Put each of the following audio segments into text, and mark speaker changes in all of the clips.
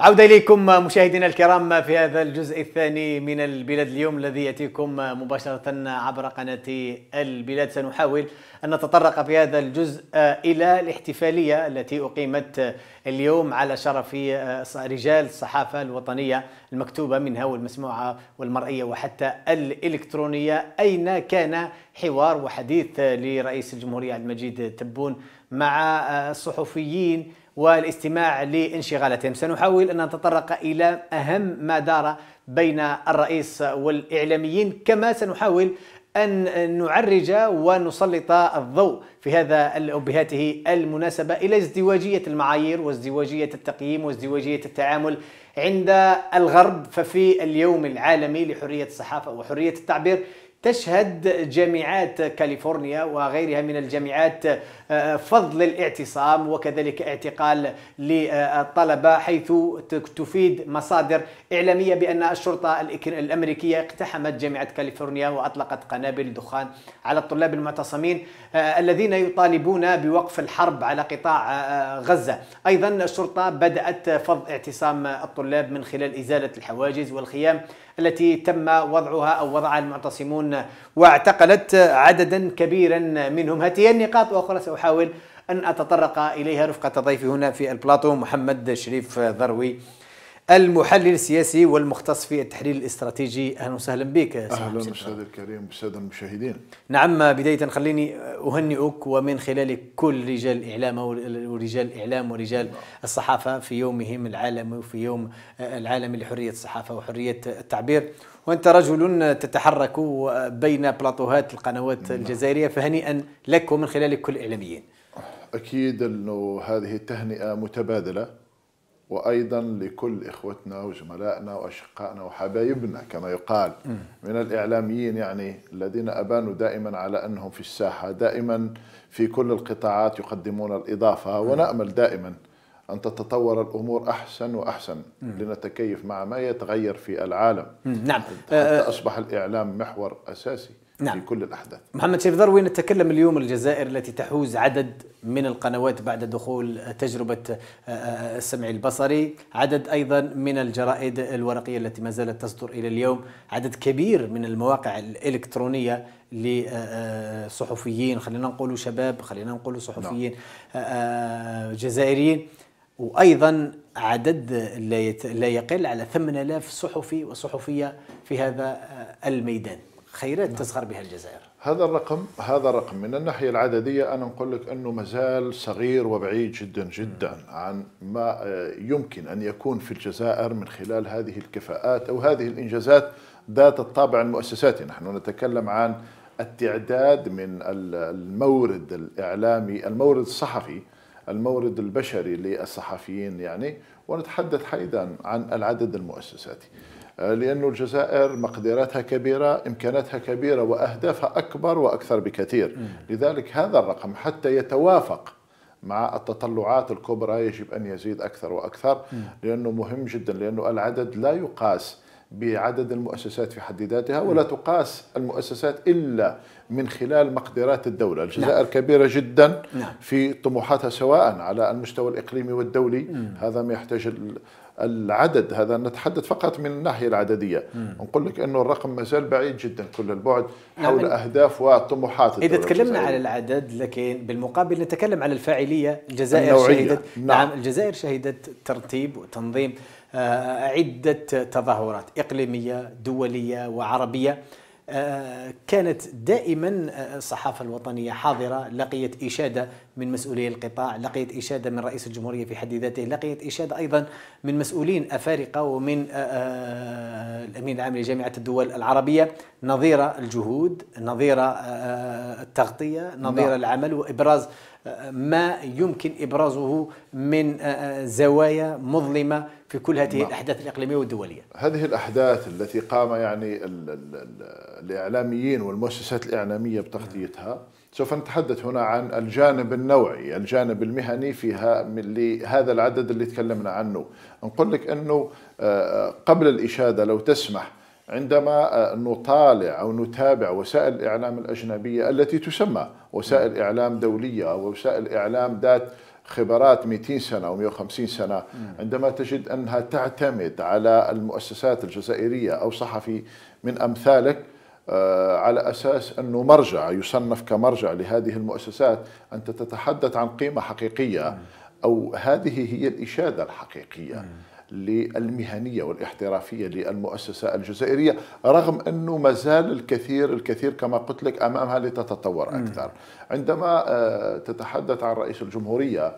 Speaker 1: عودة إليكم مشاهدينا الكرام في هذا الجزء الثاني من البلاد اليوم الذي يأتيكم مباشرة عبر قناة البلاد سنحاول أن نتطرق في هذا الجزء إلى الاحتفالية التي أقيمت اليوم على شرف رجال الصحافة الوطنية المكتوبة منها والمسموعة والمرئية وحتى الإلكترونية أين كان حوار وحديث لرئيس الجمهورية عبد المجيد تبون مع الصحفيين والاستماع لانشغالاتهم سنحاول أن نتطرق إلى أهم ما دار بين الرئيس والإعلاميين كما سنحاول أن نعرج ونسلط الضوء في هذا بهذه المناسبة إلى ازدواجية المعايير وازدواجية التقييم وازدواجية التعامل عند الغرب ففي اليوم العالمي لحرية الصحافة وحرية التعبير تشهد جامعات كاليفورنيا وغيرها من الجامعات آه، آه، فضل الاعتصام وكذلك اعتقال للطلبة حيث تفيد مصادر إعلامية بأن الشرطة الأمريكية اقتحمت جامعة كاليفورنيا وأطلقت قنابل دخان على الطلاب المعتصمين آه، الذين يطالبون بوقف الحرب على قطاع غزة أيضا الشرطة بدأت فض اعتصام الطلاب من خلال إزالة الحواجز والخيام التي تم وضعها أو وضعها المعتصمون واعتقلت عددا كبيرا منهم هذه النقاط وأخرى سأحاول أن أتطرق إليها رفقة ضيفي هنا في البلاطو محمد شريف ذروي المحلل السياسي والمختص في التحليل الاستراتيجي اهلا وسهلا بك اهلا استاذ الكريم بالساده المشاهدين نعم بدايه خليني اهنئك ومن خلالك كل رجال الاعلام ورجال الاعلام ورجال الصحافه في يومهم العالمي وفي يوم آه، العالمي لحريه الصحافه وحريه التعبير وانت رجل تتحرك بين بلاطوهات القنوات نعم. الجزائريه فهنيئا لك ومن خلالك كل الاعلاميين
Speaker 2: اكيد انه هذه التهنئه متبادله وأيضا لكل إخوتنا وزملائنا وأشقائنا وحبايبنا كما يقال من الإعلاميين يعني الذين أبانوا دائما على أنهم في الساحة دائما في كل القطاعات يقدمون الإضافة ونأمل دائما أن تتطور الأمور أحسن وأحسن لنتكيف مع ما يتغير في العالم نعم آه، آه. أصبح الإعلام محور أساسي نعم. في كل الأحداث محمد شريف ضروي نتكلم اليوم الجزائر التي
Speaker 1: تحوز عدد من القنوات بعد دخول تجربة آه، آه، السمع البصري عدد أيضا من الجرائد الورقية التي ما زالت تصدر إلى اليوم عدد كبير من المواقع الإلكترونية لصحفيين خلينا نقول شباب خلينا نقول صحفيين نعم. آه، جزائريين وايضا عدد لا يقل على 8000 صحفي وصحفيه في هذا الميدان خيرات نعم. تزخر بها الجزائر
Speaker 2: هذا الرقم هذا الرقم من الناحيه العدديه انا نقول لك انه مازال صغير وبعيد جدا جدا عن ما آه، يمكن ان يكون في الجزائر من خلال هذه الكفاءات او هذه الانجازات ذات الطابع المؤسساتي نحن نتكلم عن التعداد من المورد الاعلامي المورد الصحفي المورد البشري للصحفيين يعني ونتحدث ايضا عن العدد المؤسساتي آه، لأن الجزائر مقدراتها كبيرة إمكاناتها كبيرة وأهدافها أكبر وأكثر بكثير لذلك هذا الرقم حتى يتوافق مع التطلعات الكبرى يجب أن يزيد أكثر وأكثر لأنه مهم جدا لأنه العدد لا يقاس بعدد المؤسسات في حد ذاتها ولا تقاس المؤسسات إلا من خلال مقدرات الدولة نعم. الجزائر نعم. كبيرة جدا نعم. في طموحاتها سواء على المستوى الإقليمي والدولي مم. هذا ما يحتاج العدد هذا نتحدث فقط من الناحيه العدديه مم. نقول لك انه الرقم مازال بعيد جدا كل البعد نعم، حول نعم. اهداف وطموحات اذا تكلمنا على العدد لكن
Speaker 1: بالمقابل نتكلم على الفاعليه الجزائر النوعية. شهدت نعم. نعم الجزائر شهدت ترتيب وتنظيم آه، عده تظاهرات اقليميه دوليه وعربيه آه، كانت دائما آه، الصحافه الوطنيه حاضره لقيت اشاده من مسؤولي القطاع لقيت اشاده من رئيس الجمهوريه في حد ذاته لقيت اشاده ايضا من مسؤولين افارقه ومن آه، الامين العام لجامعه الدول العربيه نظير الجهود نظير التغطيه نظير نعم. العمل وابراز ما يمكن إبرازه من آه، آه، زوايا
Speaker 2: مظلمة في
Speaker 1: كل هذه نعم. الأحداث الإقليمية والدولية
Speaker 2: هذه الأحداث التي قام يعني الإعلاميين والمؤسسات الإعلامية بتغطيتها سوف نتحدث هنا عن الجانب النوعي الجانب المهني فيها من هذا العدد اللي تكلمنا عنه نقول لك أنه آه، قبل الإشادة لو تسمح عندما آه، نطالع او نتابع وسائل الاعلام الاجنبيه التي تسمى وسائل اعلام دوليه او وسائل اعلام ذات خبرات 200 سنه او 150 سنه عندما تجد انها تعتمد على المؤسسات الجزائريه او صحفي من امثالك آه، على اساس انه مرجع يصنف كمرجع لهذه المؤسسات انت تتحدث عن قيمه حقيقيه او هذه هي الاشاده الحقيقيه للمهنيه والاحترافيه للمؤسسه الجزائريه رغم انه ما زال الكثير الكثير كما قلت لك امامها لتتطور اكثر عندما آه، تتحدث عن رئيس الجمهوريه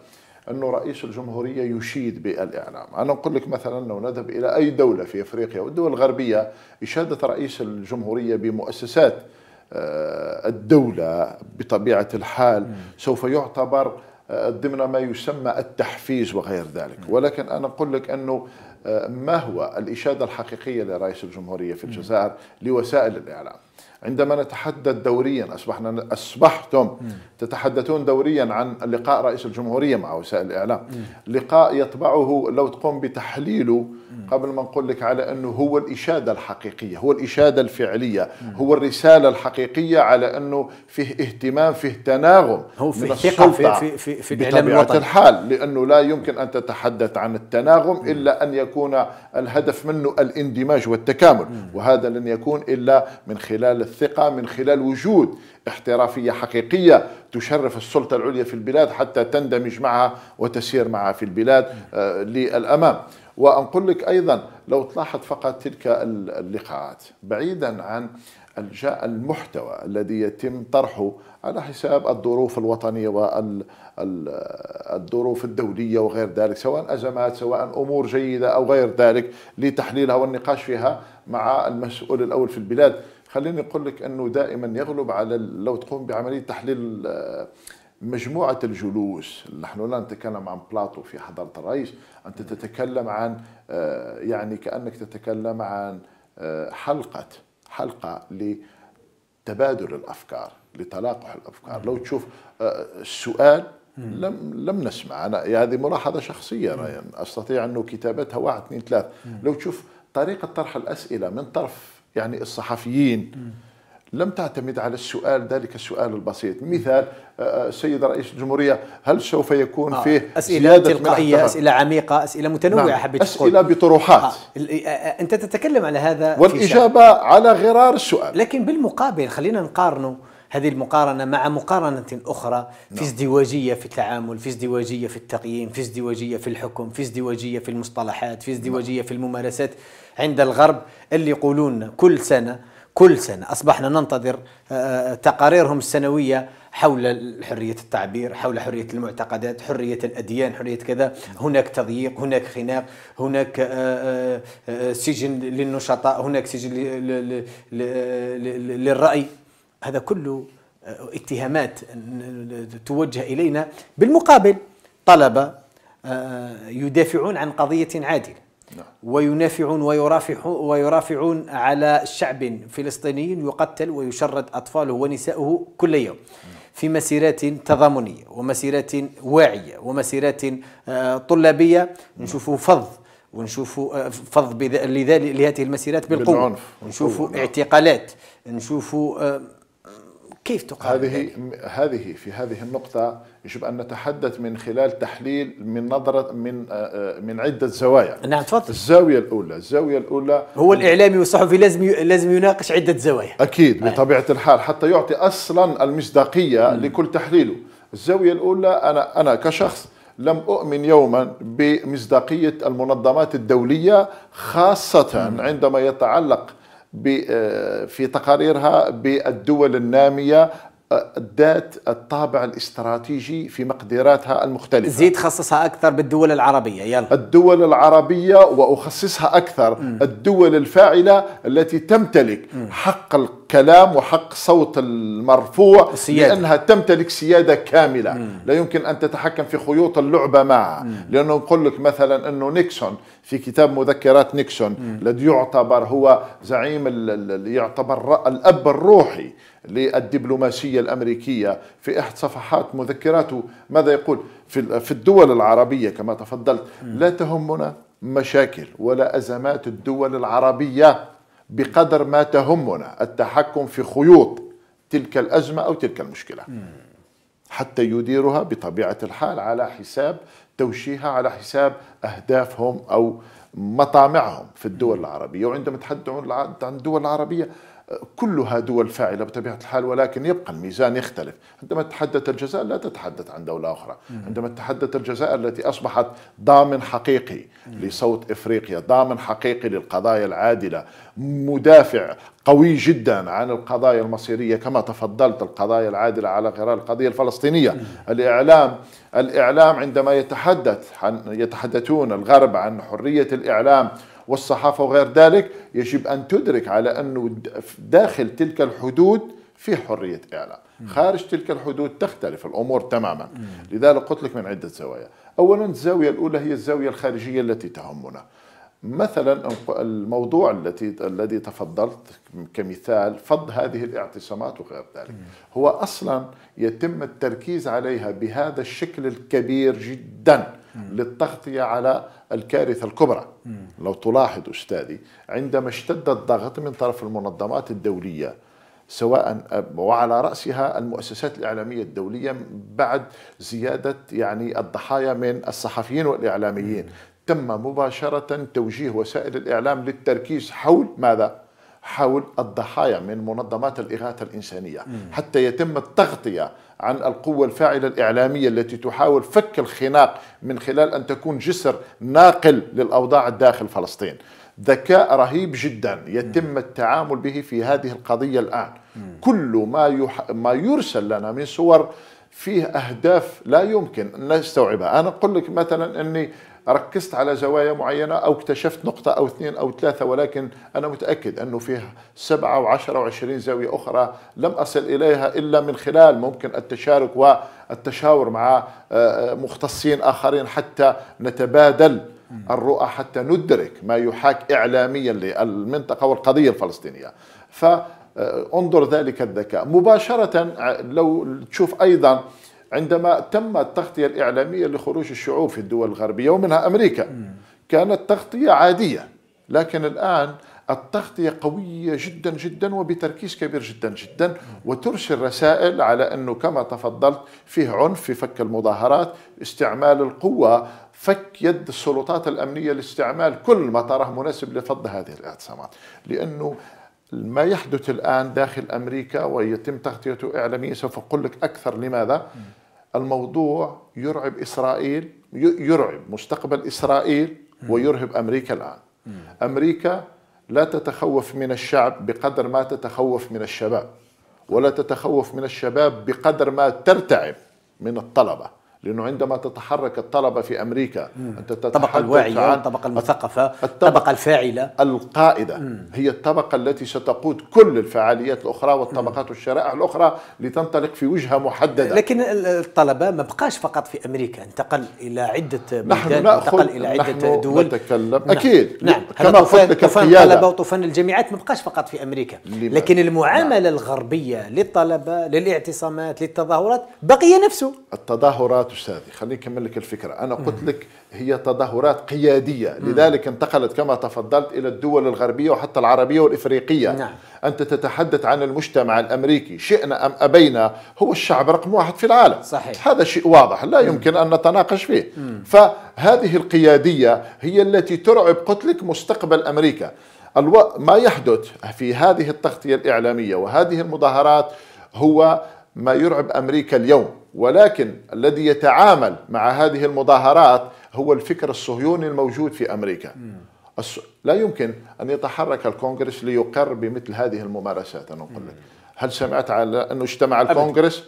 Speaker 2: أنه رئيس الجمهورية يشيد بالإعلام أنا اقول لك مثلا لو نذهب إلى أي دولة في إفريقيا والدول الغربية إشادة رئيس الجمهورية بمؤسسات آه، الدولة بطبيعة الحال سوف يعتبر ضمن ما يسمى التحفيز وغير ذلك ولكن أنا أقول لك أنه آه، ما هو الإشادة الحقيقية لرئيس الجمهورية في الجزائر لوسائل الإعلام عندما نتحدث دوريا أصبحنا أصبحتم تتحدثون دوريا عن لقاء رئيس الجمهورية مع وسائل الإعلام لقاء يطبعه لو تقوم بتحليله قبل ما نقول لك على أنه هو الإشادة الحقيقية هو الإشادة الفعلية هو الرسالة الحقيقية على أنه فيه اهتمام فيه تناغم هو في ثقه في في, في, في الإعلام الوطني الحال لأنه لا يمكن أن تتحدث عن التناغم إلا أن يكون الهدف منه الاندماج والتكامل وهذا لن يكون إلا من خلال الثقة من خلال وجود احترافية حقيقية تشرف السلطة العليا في البلاد حتى تندمج معها وتسير معها في البلاد آه، للأمام وأنقول لك أيضا لو تلاحظ فقط تلك اللقاءات بعيدا عن المحتوى الذي يتم طرحه على حساب الظروف الوطنية والظروف الدولية وغير ذلك سواء أزمات سواء أمور جيدة أو غير ذلك لتحليلها والنقاش فيها مع المسؤول الأول في البلاد خليني أقول لك أنه دائما يغلب على لو تقوم بعملية تحليل آه، مجموعة الجلوس نحن لا نتكلم عن بلاطو في حضارة الرئيس أنت تتكلم عن آه، يعني كأنك تتكلم عن آه، حلقة حلقة لتبادل الأفكار لتلاقح الأفكار لو تشوف السؤال لم لم نسمع انا هذه ملاحظه شخصيه انا يعني استطيع انه كتابتها واحد اثنين ثلاث لو تشوف طريقه طرح الاسئله من طرف يعني الصحفيين لم تعتمد على السؤال ذلك السؤال البسيط مثال آه، آه، السيد رئيس الجمهورية هل سوف يكون آه. فيه أسئلة تلقائية أسئلة
Speaker 1: عميقة أسئلة متنوعة نعم. حبيت أسئلة تقول. بطروحات آه،, آه. أنت تتكلم على هذا والإجابة
Speaker 2: على غرار
Speaker 1: السؤال لكن بالمقابل خلينا نقارنه هذه المقارنة مع مقارنة أخرى في نعم. ازدواجية في التعامل في ازدواجية في التقييم في ازدواجية في الحكم في ازدواجية في المصطلحات في ازدواجية في الممارسات عند الغرب اللي يقولون كل سنة كل سنة أصبحنا ننتظر آه، آه، تقاريرهم السنوية حول حرية التعبير حول حرية المعتقدات حرية الأديان حرية كذا هناك تضييق هناك خناق هناك آه، سجن للنشطاء هناك سجن للرأي هذا كله اتهامات توجه إلينا بالمقابل طلبة يدافعون عن قضية عادلة نعم. وينافعون ويرافعون, ويرافعون على شعب فلسطيني يقتل ويشرد أطفاله ونساؤه كل يوم نعم. في مسيرات تضامنية ومسيرات واعية ومسيرات آه، طلابية نعم. نشوفوا فض ونشوفوا آه، فض لهذه المسيرات بالقوة ونشوفوا اعتقالات
Speaker 2: نشوفوا آه، كيف تقال هذه هذه في هذه النقطة يجب أن نتحدث من خلال تحليل من نظرة من آه، آه، من عدة زوايا نعم تفضل الزاوية الأولى الزاوية الأولى هو الإعلامي والصحفي لازم لازم يناقش عدة زوايا أكيد نعم. بطبيعة الحال حتى يعطي أصلا المصداقية لكل تحليله الزاوية الأولى أنا أنا كشخص لم أؤمن يوما بمصداقية المنظمات الدولية خاصة عندما يتعلق آه، في تقاريرها بالدول النامية آه، ذات الطابع الاستراتيجي في مقدراتها المختلفة زيد خصصها أكثر بالدول العربية يلا الدول العربية وأخصصها أكثر م. الدول الفاعلة التي تمتلك م. حق كلام وحق صوت المرفوع السيادة. لأنها تمتلك سيادة كاملة مم. لا يمكن أن تتحكم في خيوط اللعبة معها مم. لأنه نقول لك مثلا أنه نيكسون في كتاب مذكرات نيكسون الذي يعتبر هو زعيم يعتبر الأب الروحي للدبلوماسية الأمريكية في إحدى صفحات مذكراته ماذا يقول في, في الدول العربية كما تفضلت لا تهمنا مشاكل ولا أزمات الدول العربية بقدر ما تهمنا التحكم في خيوط تلك الأزمة أو تلك المشكلة حتى يديرها بطبيعة الحال على حساب توجيهها على حساب أهدافهم أو مطامعهم في الدول العربية وعندما يتحدثون عن الدول العربية كلها دول فاعلة بطبيعة الحال ولكن يبقى الميزان يختلف عندما تتحدث الجزائر لا تتحدث عن دولة أخرى عندما تتحدث الجزائر التي أصبحت ضامن حقيقي لصوت إفريقيا ضامن حقيقي للقضايا العادلة مدافع قوي جدا عن القضايا المصيرية كما تفضلت القضايا العادلة على غرار القضية الفلسطينية الإعلام الإعلام عندما يتحدث عن يتحدثون الغرب عن حرية الإعلام والصحافة وغير ذلك يجب أن تدرك على أنه داخل تلك الحدود في حرية إعلام خارج تلك الحدود تختلف الأمور تماما لذلك قلت لك من عدة زوايا أولا الزاوية الأولى هي الزاوية الخارجية التي تهمنا مثلا الموضوع التي الذي تفضلت كمثال فض هذه الاعتصامات وغير ذلك هو اصلا يتم التركيز عليها بهذا الشكل الكبير جدا للتغطية على الكارثة الكبرى لو تلاحظ أستاذي عندما اشتد الضغط من طرف المنظمات الدولية سواء وعلى رأسها المؤسسات الإعلامية الدولية بعد زيادة يعني الضحايا من الصحفيين والإعلاميين تم مباشرة توجيه وسائل الإعلام للتركيز حول ماذا؟ حول الضحايا من منظمات الإغاثة الإنسانية مم. حتى يتم التغطية عن القوة الفاعلة الإعلامية التي تحاول فك الخناق من خلال أن تكون جسر ناقل للأوضاع الداخل فلسطين ذكاء رهيب جدا يتم التعامل به في هذه القضية الآن كل ما, يح... ما يرسل لنا من صور فيه أهداف لا يمكن أن نستوعبها أنا أقول لك مثلا أني ركزت على زوايا معينة أو اكتشفت نقطة أو اثنين أو ثلاثة ولكن أنا متأكد أنه فيها سبعة وعشرة وعشرين زاوية أخرى لم أصل إليها إلا من خلال ممكن التشارك والتشاور مع آه، آه، مختصين آخرين حتى نتبادل الرؤى حتى ندرك ما يحاك إعلاميا للمنطقة والقضية الفلسطينية ف انظر ذلك الذكاء مباشرة آه، لو تشوف أيضا عندما تم التغطية الإعلامية لخروج الشعوب في الدول الغربية ومنها أمريكا كانت تغطية عادية لكن الآن التغطية قوية جدا جدا وبتركيز كبير جدا جدا وترسل رسائل على أنه كما تفضلت فيه عنف في فك المظاهرات استعمال القوة فك يد السلطات الأمنية لاستعمال كل ما تراه مناسب لفض هذه الاعتصامات لأنه ما يحدث الآن داخل أمريكا ويتم تغطيته إعلاميا سوف أقول لك أكثر لماذا الموضوع يرعب إسرائيل يرعب مستقبل إسرائيل ويرهب أمريكا الآن أمريكا لا تتخوف من الشعب بقدر ما تتخوف من الشباب ولا تتخوف من الشباب بقدر ما ترتعب من الطلبة لانه عندما تتحرك الطلبه في امريكا مم. انت الطبقه الواعيه الطبقه المثقفه الطبقه الفاعله القائده مم. هي الطبقه التي ستقود كل الفعاليات الاخرى والطبقات والشرائح الاخرى لتنطلق في وجهه محدده لكن الطلبه ما بقاش فقط في امريكا انتقل الى عده بلدان انتقل الى عده نحن دول نتكلم نعم. اكيد نعم كما قلت لك طوفان الطلبه
Speaker 1: وطوفان الجامعات ما بقاش فقط في امريكا لما. لكن
Speaker 2: المعامله نعم. الغربيه للطلبه للاعتصامات للتظاهرات بقي نفسه التظاهرات استاذي خليني اكمل لك الفكره انا قلت لك هي تظاهرات قياديه لذلك انتقلت كما تفضلت الى الدول الغربيه وحتى العربيه والافريقيه نعم. انت تتحدث عن المجتمع الامريكي شئنا ام ابينا هو الشعب رقم واحد في العالم صحيح. هذا شيء واضح لا يمكن ان نتناقش فيه فهذه القياديه هي التي ترعب قلت لك مستقبل امريكا الو... ما يحدث في هذه التغطيه الاعلاميه وهذه المظاهرات هو ما يرعب امريكا اليوم ولكن الذي يتعامل مع هذه المظاهرات هو الفكر الصهيوني الموجود في امريكا لا يمكن ان يتحرك الكونغرس ليقر بمثل هذه الممارسات انا اقول لك هل سمعت على انه اجتمع الكونغرس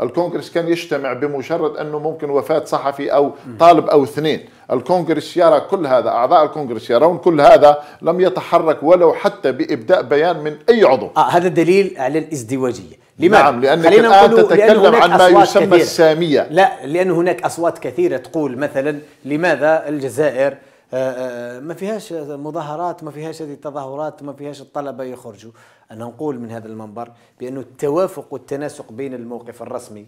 Speaker 2: الكونغرس كان يجتمع بمجرد انه ممكن وفاه صحفي او طالب او اثنين الكونغرس يرى كل هذا اعضاء الكونغرس يرون كل هذا لم يتحرك ولو حتى بابداء بيان من اي عضو آه هذا دليل على الازدواجيه لماذا؟ نعم لأنك الآن تتكلم عن ما يسمى كثيرة. السامية
Speaker 1: لا لأن هناك أصوات كثيرة تقول مثلا لماذا الجزائر آه، آه، ما فيهاش مظاهرات ما فيهاش هذه التظاهرات ما فيهاش الطلبة يخرجوا أنا نقول من هذا المنبر بأنه التوافق والتناسق بين الموقف الرسمي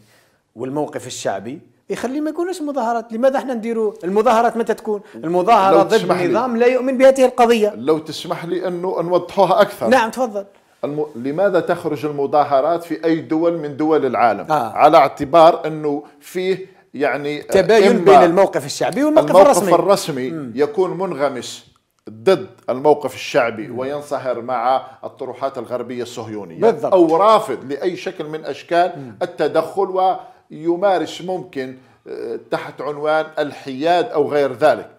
Speaker 1: والموقف الشعبي يخلي ما يكونش مظاهرات لماذا احنا نديروا المظاهرات متى تكون المظاهره ضد النظام
Speaker 2: لا يؤمن بهذه القضيه لو تسمح لي انه نوضحوها اكثر نعم تفضل الم... لماذا تخرج المظاهرات في اي دول من دول العالم آه. على اعتبار انه فيه يعني آه، تباين بين الموقف الشعبي والموقف الرسمي الموقف الرسمي, الرسمي يكون منغمس ضد الموقف الشعبي وينصهر مع الطروحات الغربية الصهيونية بالضبط. أو رافض لأي شكل من أشكال التدخل ويمارس ممكن آه، تحت عنوان الحياد أو غير ذلك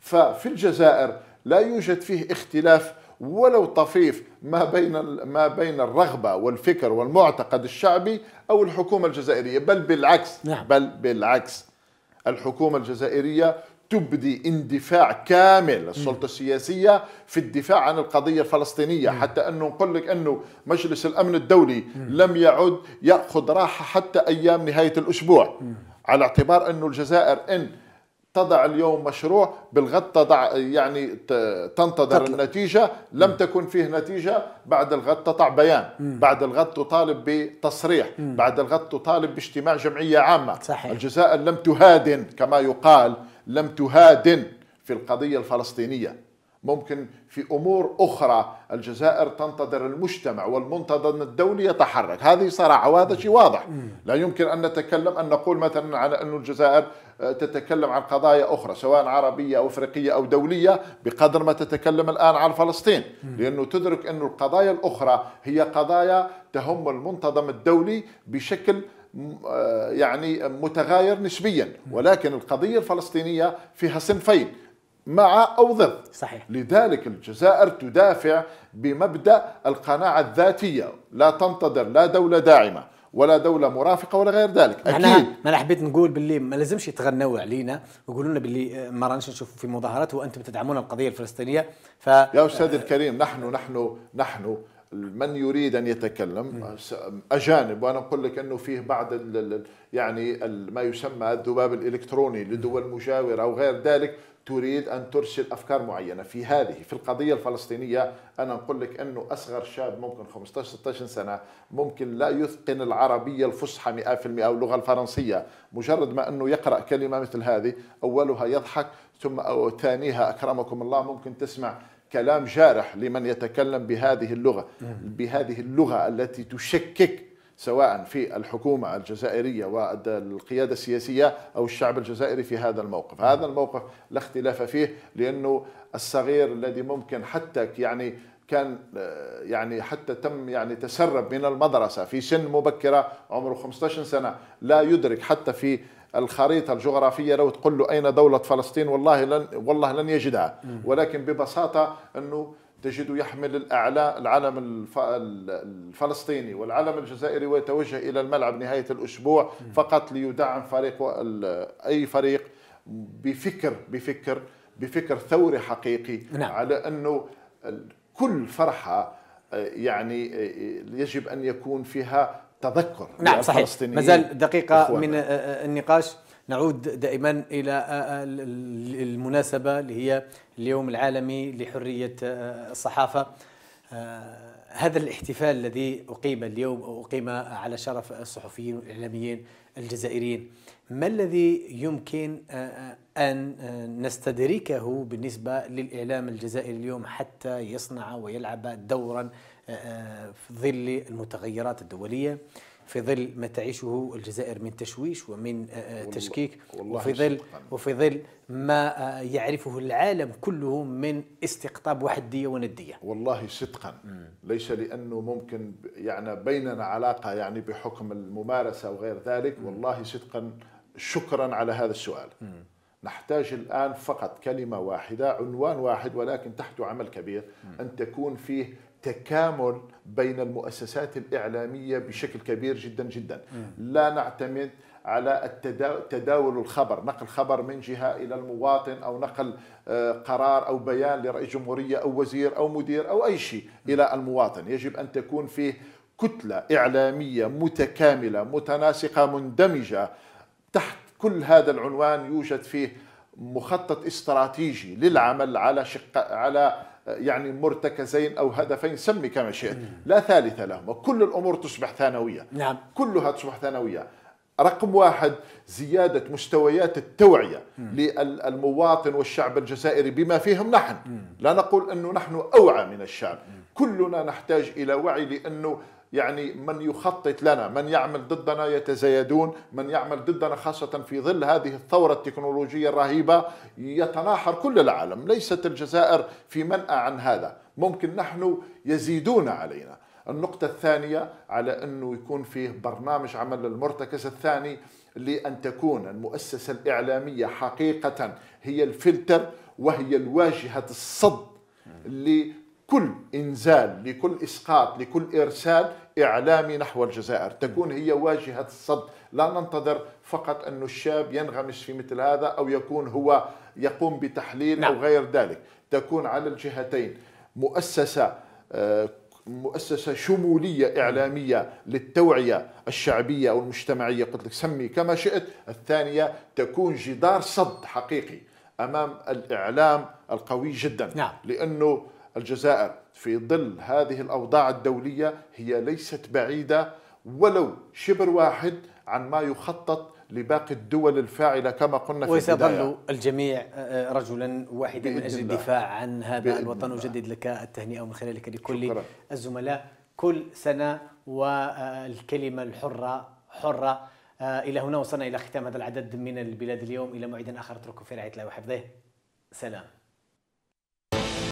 Speaker 2: ففي الجزائر لا يوجد فيه اختلاف ولو طفيف ما بين ما بين الرغبه والفكر والمعتقد الشعبي او الحكومه الجزائريه بل بالعكس نعم. بل بالعكس الحكومه الجزائريه تبدي اندفاع كامل السلطه السياسيه في الدفاع عن القضيه الفلسطينيه م. حتى انه نقول لك انه مجلس الامن الدولي م. لم يعد ياخذ راحه حتى ايام نهايه الاسبوع م. على اعتبار انه الجزائر ان تضع اليوم مشروع بالغد تضع يعني تنتظر تطلع. النتيجة لم م. تكن فيه نتيجة بعد الغد تضع بيان م. بعد الغد تطالب بتصريح م. بعد الغد تطالب باجتماع جمعية عامة صحيح. الجزائر لم تهادن كما يقال لم تهادن في القضية الفلسطينية ممكن في امور اخرى الجزائر تنتظر المجتمع والمنتدى الدولي يتحرك، هذه صراحه وهذا شيء واضح، لا يمكن ان نتكلم ان نقول مثلا على أن الجزائر تتكلم عن قضايا أخرى سواء عربية أو إفريقية أو دولية بقدر ما تتكلم الآن عن فلسطين لأنه تدرك أن القضايا الأخرى هي قضايا تهم المنتظم الدولي بشكل آه، يعني متغاير نسبيا ولكن القضية الفلسطينية فيها صنفين مع او ضد صحيح لذلك الجزائر تدافع بمبدا القناعه الذاتيه لا تنتظر لا دوله داعمه ولا دوله مرافقه ولا غير ذلك اكيد ما انا
Speaker 1: حبيت نقول باللي ما لازمش يتغنوا علينا ويقولوا لنا باللي آه، ما راناش نشوفوا في مظاهرات وانتم تدعمون
Speaker 2: القضيه الفلسطينيه ف يا استاذي الكريم نحن نحن نحن من يريد ان يتكلم اجانب وانا اقول لك انه فيه بعض يعني ما يسمى الذباب الالكتروني لدول مجاوره او غير ذلك تريد أن ترسل أفكار معينة في هذه في القضية الفلسطينية أنا نقول لك أنه أصغر شاب ممكن 15-16 سنة ممكن لا يتقن العربية الفصحى 100% أو اللغة الفرنسية مجرد ما أنه يقرأ كلمة مثل هذه أولها يضحك ثم أو ثانيها أكرمكم الله ممكن تسمع كلام جارح لمن يتكلم بهذه اللغة بهذه اللغة التي تشكك سواء في الحكومة الجزائرية والقيادة السياسية أو الشعب الجزائري في هذا الموقف هذا الموقف لا اختلاف فيه لأنه الصغير الذي ممكن حتى يعني كان يعني حتى تم يعني تسرب من المدرسة في سن مبكرة عمره 15 سنة لا يدرك حتى في الخريطة الجغرافية لو تقول له أين دولة فلسطين والله لن والله لن يجدها ولكن ببساطة أنه تجد يحمل الأعلى العلم الفلسطيني والعلم الجزائري ويتوجه إلى الملعب نهاية الأسبوع فقط ليدعم فريق أي فريق بفكر بفكر بفكر ثوري حقيقي نعم. على أنه كل فرحة يعني يجب أن يكون فيها تذكر نعم صحيح مازال دقيقة أخوانا. من آه، آه،
Speaker 1: النقاش نعود دائما إلى آه، آه، المناسبة اللي هي اليوم العالمي لحرية آه، الصحافة هذا الاحتفال الذي أقيم اليوم أو أقيم على شرف الصحفيين والإعلاميين الجزائريين ما الذي يمكن أن نستدركه بالنسبة للإعلام الجزائري اليوم حتى يصنع ويلعب دورا في ظل المتغيرات الدولية في ظل ما تعيشه الجزائر من تشويش ومن آه، آه، تشكيك وفي ظل وفي ظل ما آه، يعرفه العالم كله
Speaker 2: من استقطاب وحديه ونديه والله صدقا ليس لانه ممكن يعني بيننا علاقه يعني بحكم الممارسه وغير ذلك والله صدقا شكرا على هذا السؤال نحتاج الآن فقط كلمة واحدة عنوان واحد ولكن تحته عمل كبير أن تكون فيه تكامل بين المؤسسات الإعلامية بشكل كبير جدا جدا لا نعتمد على تداول الخبر نقل خبر من جهة إلى المواطن أو نقل آه، قرار أو بيان لرئيس جمهورية أو وزير أو مدير أو أي شيء إلى المواطن يجب أن تكون فيه كتلة إعلامية متكاملة متناسقة مندمجة تحت كل هذا العنوان يوجد فيه مخطط استراتيجي للعمل على شق على يعني مرتكزين أو هدفين سمي كما شئت لا ثالث لهم وكل الأمور تصبح ثانوية نعم. كلها تصبح ثانوية رقم واحد زيادة مستويات التوعية م. للمواطن والشعب الجزائري بما فيهم نحن م. لا نقول أنه نحن أوعى من الشعب م. كلنا نحتاج إلى وعي لأنه يعني من يخطط لنا من يعمل ضدنا يتزايدون من يعمل ضدنا خاصة في ظل هذه الثورة التكنولوجية الرهيبة يتناحر كل العالم ليست الجزائر في منأى عن هذا ممكن نحن يزيدون علينا النقطة الثانية على أنه يكون فيه برنامج عمل المرتكز الثاني لأن تكون المؤسسة الإعلامية حقيقة هي الفلتر وهي الواجهة الصد كل إنزال لكل إسقاط لكل إرسال إعلامي نحو الجزائر تكون هي واجهة الصد لا ننتظر فقط أن الشاب ينغمس في مثل هذا أو يكون هو يقوم بتحليل نعم. أو غير ذلك تكون على الجهتين مؤسسة آه، مؤسسة شمولية إعلامية للتوعية الشعبية أو المجتمعية قلت لك سمي كما شئت الثانية تكون جدار صد حقيقي أمام الإعلام القوي جدا نعم. لأنه الجزائر في ظل هذه الأوضاع الدولية هي ليست بعيدة ولو شبر واحد عن ما يخطط لباقي الدول الفاعلة كما قلنا في البداية ويظل
Speaker 1: الجميع آه، آه، رجلا واحدا من أجل الدفاع عن هذا الوطن أجدد لك التهنئة من خلالك لكل شكرا. الزملاء كل سنة والكلمة الحرة حرة آه، إلى هنا وصلنا إلى ختام هذا العدد من البلاد اليوم إلى موعد آخر أترككم في رعاية الله وحفظه سلام